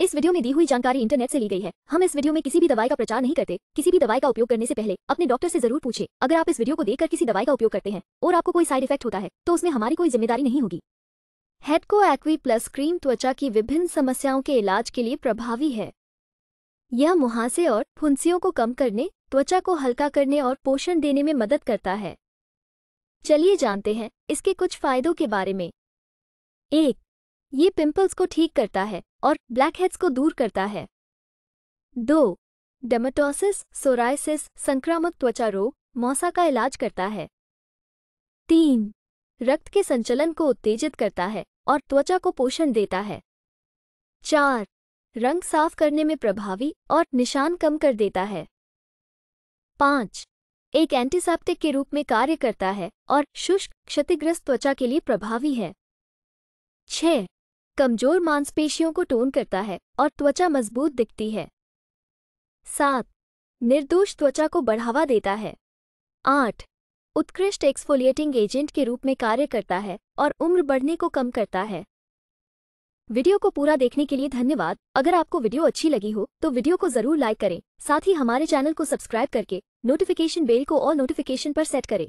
इस वीडियो में दी हुई जानकारी इंटरनेट से ली गई है हम इस वीडियो में किसी भी दवाई का प्रचार नहीं करते किसी भी दवाई का उपयोग करने से पहले अपने डॉक्टर से जरूर पूछे अगर आप इस वीडियो को देखकर किसी दवाई का उपयोग करते हैं और आपको कोई साइड इफेक्ट होता है तो उसमें हमारी कोई जिम्मेदारी नहीं होगी हेडको एक्वी प्लस क्रीम त्वचा की विभिन्न समस्याओं के इलाज के लिए प्रभावी है यह मुहासे और फुंसियों को कम करने त्वचा को हल्का करने और पोषण देने में मदद करता है चलिए जानते हैं इसके कुछ फायदों के बारे में एक ये पिंपल्स को ठीक करता है और ब्लैकहेड्स को दूर करता है दो डेमेटोसिस सोराइसिस संक्रामक त्वचा रोग मौसा का इलाज करता है तीन रक्त के संचलन को उत्तेजित करता है और त्वचा को पोषण देता है चार रंग साफ करने में प्रभावी और निशान कम कर देता है पाँच एक एंटीसेप्टिक के रूप में कार्य करता है और शुष्क क्षतिग्रस्त त्वचा के लिए प्रभावी है छह कमजोर मांसपेशियों को टोन करता है और त्वचा मजबूत दिखती है सात निर्दोष त्वचा को बढ़ावा देता है आठ उत्कृष्ट एक्सफोलिएटिंग एजेंट के रूप में कार्य करता है और उम्र बढ़ने को कम करता है वीडियो को पूरा देखने के लिए धन्यवाद अगर आपको वीडियो अच्छी लगी हो तो वीडियो को जरूर लाइक करें साथ ही हमारे चैनल को सब्सक्राइब करके नोटिफिकेशन बेल को ऑल नोटिफिकेशन पर सेट करें